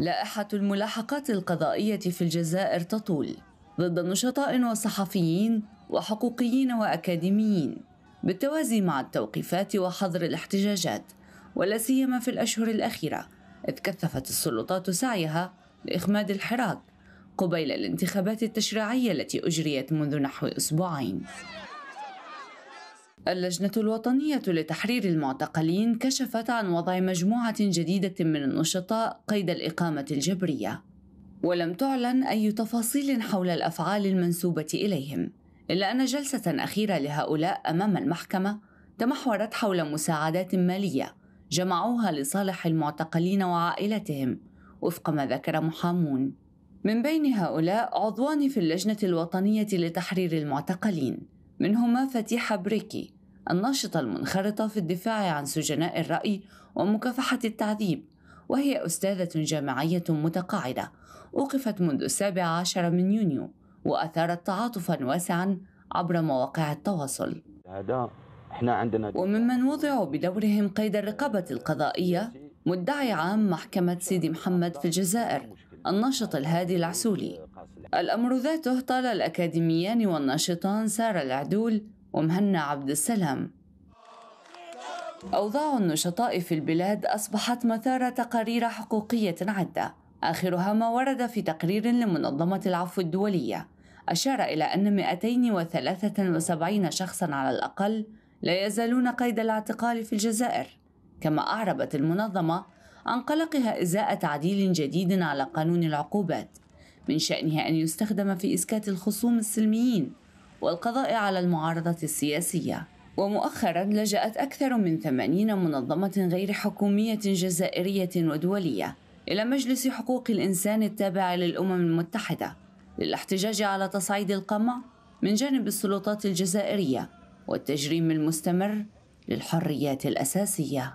لائحة الملاحقات القضائية في الجزائر تطول ضد نشطاء وصحفيين وحقوقيين وأكاديميين بالتوازي مع التوقيفات وحظر الاحتجاجات ولا سيما في الأشهر الأخيرة إذ كثفت السلطات سعيها لإخماد الحراك قبيل الانتخابات التشريعية التي أجريت منذ نحو أسبوعين اللجنة الوطنية لتحرير المعتقلين كشفت عن وضع مجموعة جديدة من النشطاء قيد الإقامة الجبرية ولم تعلن أي تفاصيل حول الأفعال المنسوبة إليهم إلا أن جلسة أخيرة لهؤلاء أمام المحكمة تمحورت حول مساعدات مالية جمعوها لصالح المعتقلين وعائلتهم وفق ما ذكر محامون من بين هؤلاء عضوان في اللجنة الوطنية لتحرير المعتقلين منهما فتيحة بريكي الناشطة المنخرطة في الدفاع عن سجناء الرأي ومكافحة التعذيب وهي أستاذة جامعية متقاعدة أوقفت منذ السابع عشر من يونيو وأثارت تعاطفا واسعا عبر مواقع التواصل احنا عندنا وممن وضعوا بدورهم قيد الرقابة القضائية مدعي عام محكمة سيدي محمد في الجزائر الناشط الهادي العسولي الأمر ذاته طال الأكاديميان والناشطان سارة العدول ومهنا عبد السلام أوضاع النشطاء في البلاد أصبحت مثار تقارير حقوقية عدة آخرها ما ورد في تقرير لمنظمة العفو الدولية أشار إلى أن 273 شخصا على الأقل لا يزالون قيد الاعتقال في الجزائر كما أعربت المنظمة عن قلقها إزاء تعديل جديد على قانون العقوبات من شأنها أن يستخدم في إسكات الخصوم السلميين والقضاء على المعارضة السياسية ومؤخرا لجأت أكثر من 80 منظمة غير حكومية جزائرية ودولية إلى مجلس حقوق الإنسان التابع للأمم المتحدة للاحتجاج على تصعيد القمع من جانب السلطات الجزائرية والتجريم المستمر للحريات الأساسية